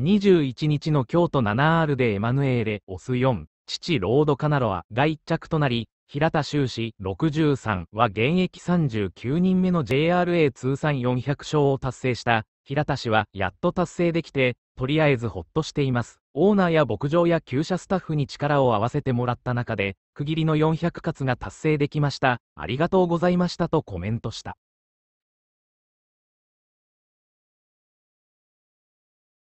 21日の京都 7R でエマヌエーレ、オス4、父ロードカナロアが1着となり、平田修士63は現役39人目の JRA 通算400勝を達成した、平田氏はやっと達成できて、とりあえずほっとしています。オーナーや牧場や厩舎スタッフに力を合わせてもらった中で、区切りの400勝が達成できました。ありがとうございましたとコメントした。